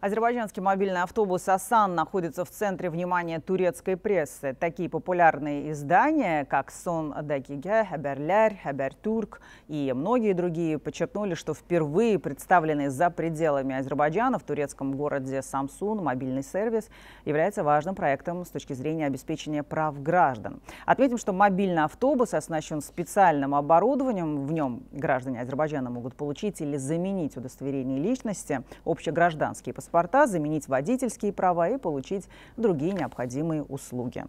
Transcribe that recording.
Азербайджанский мобильный автобус «Асан» находится в центре внимания турецкой прессы. Такие популярные издания, как «Сон Дагиге», «Хаберлярь», «Хабертурк» и многие другие подчеркнули, что впервые представленный за пределами Азербайджана в турецком городе Самсун мобильный сервис является важным проектом с точки зрения обеспечения прав граждан. Отметим, что мобильный автобус оснащен специальным оборудованием. В нем граждане Азербайджана могут получить или заменить удостоверение личности, общегражданские пассажиры паспорта, заменить водительские права и получить другие необходимые услуги.